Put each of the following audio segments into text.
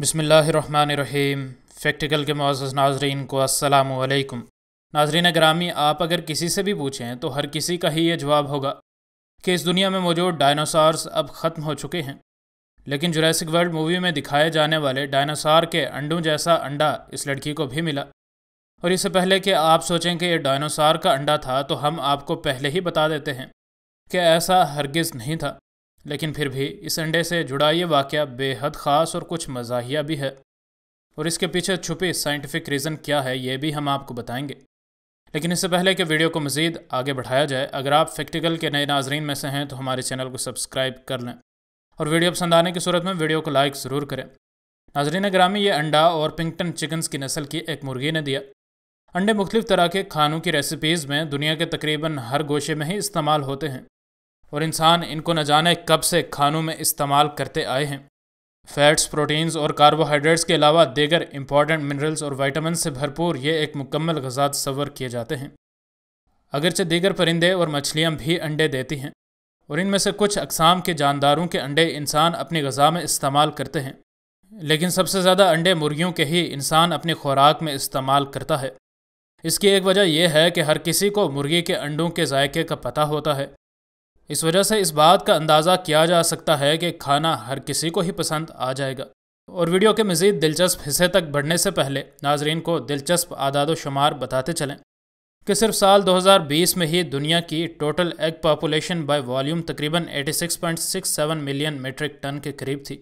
बसमीम फैक्टिकल के मोज़ नाजरीन को असलकम नाजरीन ग्रामी आप अगर किसी से भी पूछें तो हर किसी का ही ये जवाब होगा कि इस दुनिया में मौजूद डायनासॉर्स अब ख़त्म हो चुके हैं लेकिन जुरासिक वर्ल्ड मूवी में दिखाए जाने वाले डायनासॉर के अंडों जैसा अंडा इस लड़की को भी मिला और इससे पहले कि आप सोचें कि यह डायनासॉर का अंडा था तो हम आपको पहले ही बता देते हैं कि ऐसा हरगिज़ नहीं था लेकिन फिर भी इस अंडे से जुड़ा ये वाक़ बेहद ख़ास और कुछ मजाहिया भी है और इसके पीछे छुपी साइंटिफिक रीज़न क्या है ये भी हम आपको बताएंगे लेकिन इससे पहले कि वीडियो को मज़ीद आगे बढ़ाया जाए अगर आप फैक्टिकल के नए नाजरन में से हैं तो हमारे चैनल को सब्सक्राइब कर लें और वीडियो पसंद आने की सूरत में वीडियो को लाइक ज़रूर करें नाजरीन ग्रामी ये अंडा और पिंगटन चिकन्स की नस्ल की एक मुर्गी ने दिया अंडे मुख्तलिफ तरह के खानों की रेसिपीज़ में दुनिया के तकरीबन हर गोशे में ही इस्तेमाल होते हैं और इंसान इनको न जाने कब से खानों में इस्तेमाल करते आए हैं फैट्स प्रोटीन्स और कार्बोहाइड्रेट्स के अलावा देगर इंपॉर्टेंट मिनरल्स और वाइटामिन से भरपूर ये एक मुकम्मल गजा तवर किए जाते हैं अगरचे दीगर परिंदे और मछलियाँ भी अंडे देती हैं और इनमें से कुछ अकसाम के जानदारों के अंडे इंसान अपनी गजा में इस्तेमाल करते हैं लेकिन सबसे ज़्यादा अंडे मुर्गियों के ही इंसान अपनी खुराक में इस्तेमाल करता है इसकी एक वजह यह है कि हर किसी को मुर्गी के अंडों के जायके का पता होता है इस वजह से इस बात का अंदाज़ा किया जा सकता है कि खाना हर किसी को ही पसंद आ जाएगा और वीडियो के मज़ीद दिलचस्प हिस्से तक बढ़ने से पहले नाजरीन को दिलचस्प आदाद शुमार बताते चलें कि सिर्फ साल 2020 में ही दुनिया की total egg population by volume तकरीबन 86.67 मिलियन मीट्रिक टन के करीब थी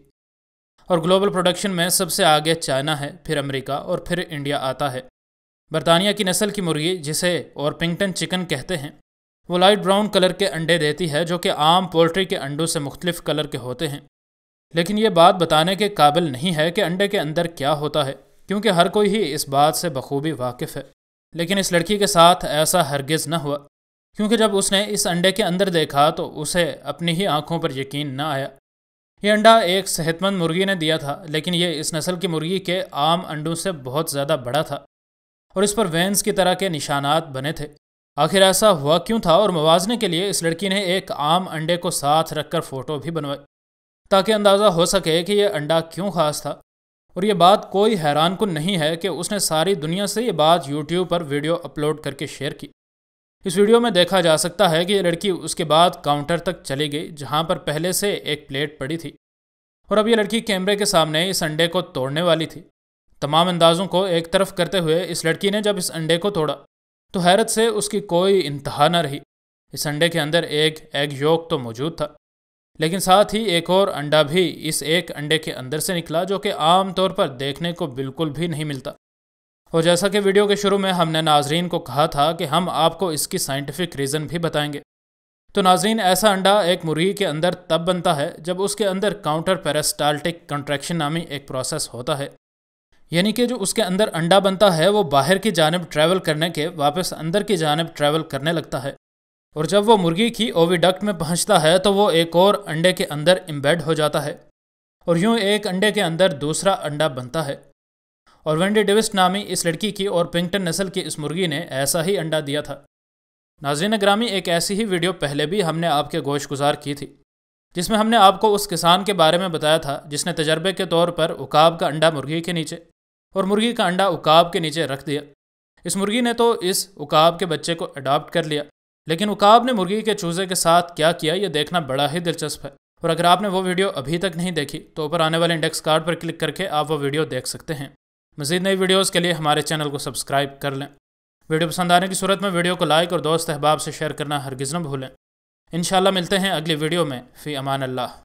और ग्लोबल प्रोडक्शन में सबसे आगे चाइना है फिर अमेरिका और फिर इंडिया आता है बरतानिया की नस्ल की मुर्गी जिसे और पिंगटन चिकन कहते हैं वो लाइट ब्राउन कलर के अंडे देती है जो कि आम पोल्ट्री के अंडों से मुख्तलिफ कलर के होते हैं लेकिन ये बात बताने के काबिल नहीं है कि अंडे के अंदर क्या होता है क्योंकि हर कोई ही इस बात से बखूबी वाकिफ़ है लेकिन इस लड़की के साथ ऐसा हरगिज़ न हुआ क्योंकि जब उसने इस अंडे के अंदर देखा तो उसे अपनी ही आंखों पर यकीन न आया ये अंडा एक सेहतमंद मुर्गी ने दिया था लेकिन ये इस नस्ल की मुर्गी के आम अंडों से बहुत ज़्यादा बड़ा था और इस पर वेंस की तरह के निशानात बने थे आखिर ऐसा हुआ क्यों था और मवाजने के लिए इस लड़की ने एक आम अंडे को साथ रखकर फ़ोटो भी बनवाई ताकि अंदाज़ा हो सके कि यह अंडा क्यों ख़ास था और ये बात कोई हैरान कन नहीं है कि उसने सारी दुनिया से ये बात यूट्यूब पर वीडियो अपलोड करके शेयर की इस वीडियो में देखा जा सकता है कि ये लड़की उसके बाद काउंटर तक चली गई जहाँ पर पहले से एक प्लेट पड़ी थी और अब ये लड़की कैमरे के सामने इस अंडे को तोड़ने वाली थी तमाम अंदाज़ों को एक तरफ करते हुए इस लड़की ने जब इस अंडे को तोड़ा तो हैरत से उसकी कोई इंतहा न रही इस अंडे के अंदर एक एग योक तो मौजूद था लेकिन साथ ही एक और अंडा भी इस एक अंडे के अंदर से निकला जो कि आम तौर पर देखने को बिल्कुल भी नहीं मिलता और जैसा कि वीडियो के शुरू में हमने नाजरीन को कहा था कि हम आपको इसकी साइंटिफिक रीज़न भी बताएंगे तो नाजरीन ऐसा अंडा एक मुर्गी के अंदर तब बनता है जब उसके अंदर काउंटर पैरास्टाल्टिक कंट्रैक्शन नामी एक प्रोसेस होता है यानी कि जो उसके अंदर अंडा बनता है वो बाहर की जानब ट्रैवल करने के वापस अंदर की जानब ट्रैवल करने लगता है और जब वो मुर्गी की ओविडक्ट में पहुंचता है तो वो एक और अंडे के अंदर इम्बेड हो जाता है और यूँ एक अंडे के अंदर दूसरा अंडा बनता है और वेंडी डेविस नामी इस लड़की की और पिंगटन नस्ल की इस मुर्गी ने ऐसा ही अंडा दिया था नाजरीन ग्रामी एक ऐसी ही वीडियो पहले भी हमने आपके गोश गुजार की थी जिसमें हमने आपको उस किसान के बारे में बताया था जिसने तजर्बे के तौर पर उकाब का अंडा मुर्गी के नीचे और मुर्गी का अंडा उकाब के नीचे रख दिया इस मुर्गी ने तो इस उकाब के बच्चे को अडॉप्ट कर लिया लेकिन उकाब ने मुर्गी के चूजे के साथ क्या किया यह देखना बड़ा ही दिलचस्प है और अगर आपने वो वीडियो अभी तक नहीं देखी तो ऊपर आने वाले इंडेक्स कार्ड पर क्लिक करके आप वो वीडियो देख सकते हैं मजीद नई वीडियोज़ के लिए हमारे चैनल को सब्सक्राइब कर लें वीडियो पसंद आने की सूरत में वीडियो को लाइक और दोस्त अहबाब से शेयर करना हरगिज़ न भूलें इन मिलते हैं अगली वीडियो में फ़ी अमान अल्लाह